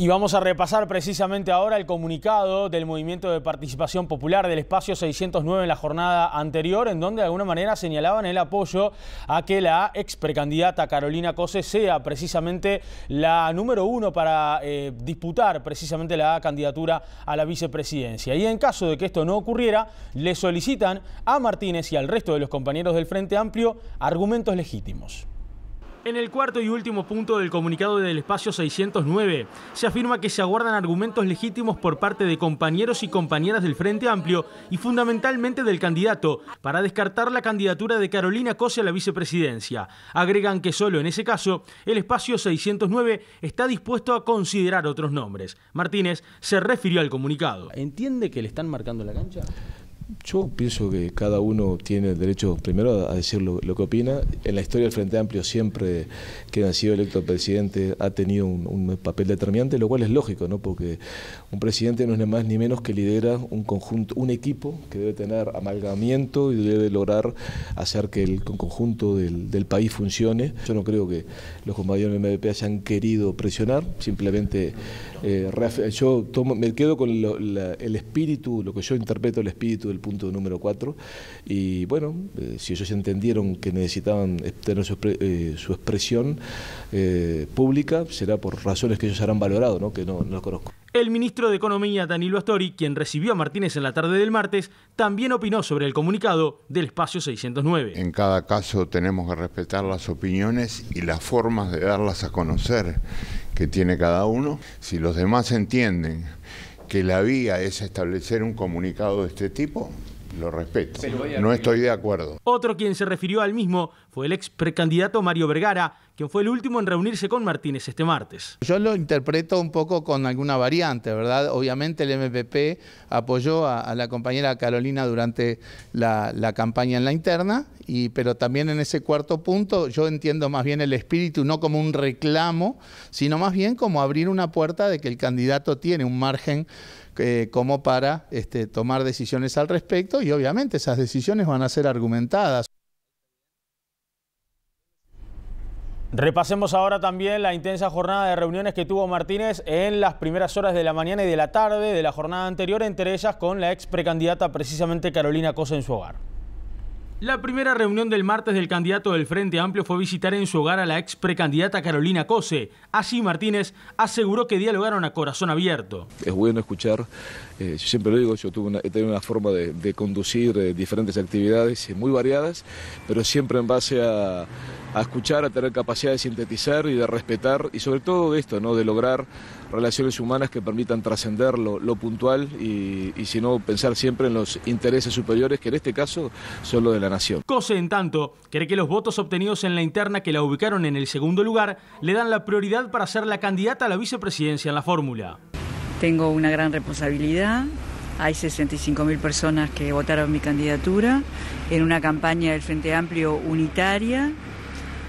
Y vamos a repasar precisamente ahora el comunicado del Movimiento de Participación Popular del Espacio 609 en la jornada anterior, en donde de alguna manera señalaban el apoyo a que la ex precandidata Carolina Cose sea precisamente la número uno para eh, disputar precisamente la candidatura a la vicepresidencia. Y en caso de que esto no ocurriera, le solicitan a Martínez y al resto de los compañeros del Frente Amplio argumentos legítimos. En el cuarto y último punto del comunicado del espacio 609, se afirma que se aguardan argumentos legítimos por parte de compañeros y compañeras del Frente Amplio y fundamentalmente del candidato para descartar la candidatura de Carolina Cose a la vicepresidencia. Agregan que solo en ese caso el espacio 609 está dispuesto a considerar otros nombres. Martínez se refirió al comunicado. ¿Entiende que le están marcando la cancha? Yo pienso que cada uno tiene el derecho, primero, a decir lo, que opina. En la historia del Frente Amplio, siempre que ha sido electo presidente, ha tenido un, papel determinante, lo cual es lógico, ¿no? porque un presidente no es ni más ni menos que lidera un conjunto, un equipo que debe tener amalgamiento y debe lograr hacer que el conjunto del, país funcione. Yo no creo que los compañeros del MDP hayan querido presionar, simplemente eh, yo me quedo con el espíritu, lo que yo interpreto el espíritu del punto número 4. Y bueno, eh, si ellos entendieron que necesitaban tener su, eh, expresión eh, pública, será por razones que ellos harán valorado, ¿no? que no, no conozco. El ministro de Economía, Danilo Astori, quien recibió a Martínez en la tarde del martes, también opinó sobre el comunicado del espacio 609. En cada caso tenemos que respetar las opiniones y las formas de darlas a conocer que tiene cada uno. Si los demás entienden que la vía es establecer un comunicado de este tipo, lo respeto. No estoy de acuerdo. Otro quien se refirió al mismo fue el ex precandidato Mario Vergara, quien fue el último en reunirse con Martínez este martes. Yo lo interpreto un poco con alguna variante, ¿verdad? Obviamente el MPP apoyó a, la compañera Carolina durante la, campaña en la interna, y, pero también en ese cuarto punto yo entiendo más bien el espíritu no como un reclamo, sino más bien como abrir una puerta de que el candidato tiene un margen eh, como para este, tomar decisiones al respecto y obviamente esas decisiones van a ser argumentadas. Repasemos ahora también la intensa jornada de reuniones que tuvo Martínez en las primeras horas de la mañana y de la tarde de la jornada anterior, entre ellas con la ex precandidata precisamente Carolina Cose, en su hogar. La primera reunión del martes del candidato del Frente Amplio fue visitar en su hogar a la ex precandidata Carolina Cose. Así Martínez aseguró que dialogaron a corazón abierto. Es bueno escuchar eh, yo siempre lo digo, yo tuve una, he tenido una forma de, conducir eh, diferentes actividades eh, muy variadas, pero siempre en base a, escuchar, a tener capacidad de sintetizar y de respetar, y sobre todo de esto, ¿no? de lograr relaciones humanas que permitan trascender lo, puntual y, y, si no, pensar siempre en los intereses superiores, que en este caso son los de la nación. Cose, en tanto, cree que los votos obtenidos en la interna que la ubicaron en el segundo lugar le dan la prioridad para ser la candidata a la vicepresidencia en la fórmula. Tengo una gran responsabilidad. Hay 65.000 personas que votaron mi candidatura en una campaña del Frente Amplio unitaria.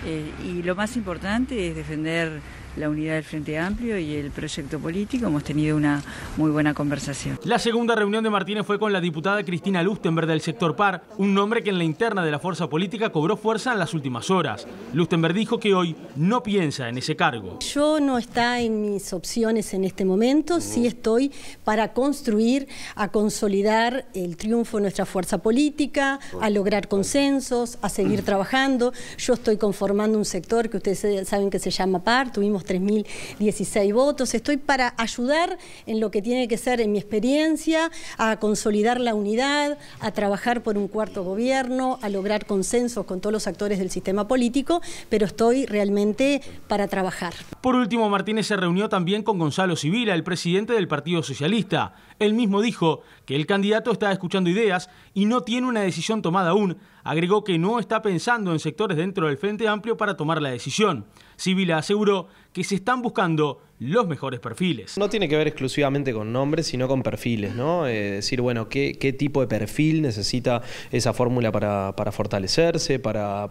Eh, y lo más importante es defender la unidad del Frente Amplio y el proyecto político. Hemos tenido una muy buena conversación. La segunda reunión de Martínez fue con la diputada Cristina Lustenberg del sector PAR, un nombre que en la interna de la fuerza política cobró fuerza en las últimas horas. Lustenberg dijo que hoy no piensa en ese cargo. Yo no está en mis opciones en este momento, sí estoy para construir, a consolidar el triunfo de nuestra fuerza política, a lograr consensos, a seguir mm. trabajando. Yo estoy conformando un sector que ustedes saben que se llama PAR, tuvimos 3.016 votos. Estoy para ayudar en lo que tiene que ser, en mi experiencia, a consolidar la unidad, a trabajar por un cuarto gobierno, a lograr consensos con todos los actores del sistema político, pero estoy realmente para trabajar. Por último, Martínez se reunió también con Gonzalo Sibila, el presidente del Partido Socialista. Él mismo dijo que el candidato está escuchando ideas y no tiene una decisión tomada aún. Agregó que no está pensando en sectores dentro del Frente Amplio para tomar la decisión. Sibila aseguró que se están buscando los mejores perfiles. No tiene que ver exclusivamente con nombres, sino con perfiles, ¿no? Eh, decir, bueno, ¿qué, tipo de perfil necesita esa fórmula para, fortalecerse, para,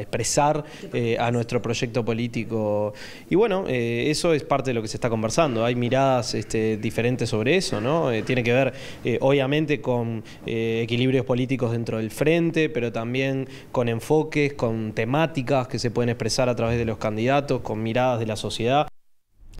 expresar eh, a nuestro proyecto político? Y bueno, eh, eso es parte de lo que se está conversando. Hay miradas este, diferentes sobre eso, ¿no? tiene que ver, obviamente, con equilibrios políticos dentro del frente, pero también con enfoques, con temáticas que se pueden expresar a través de los candidatos, con miradas de la sociedad.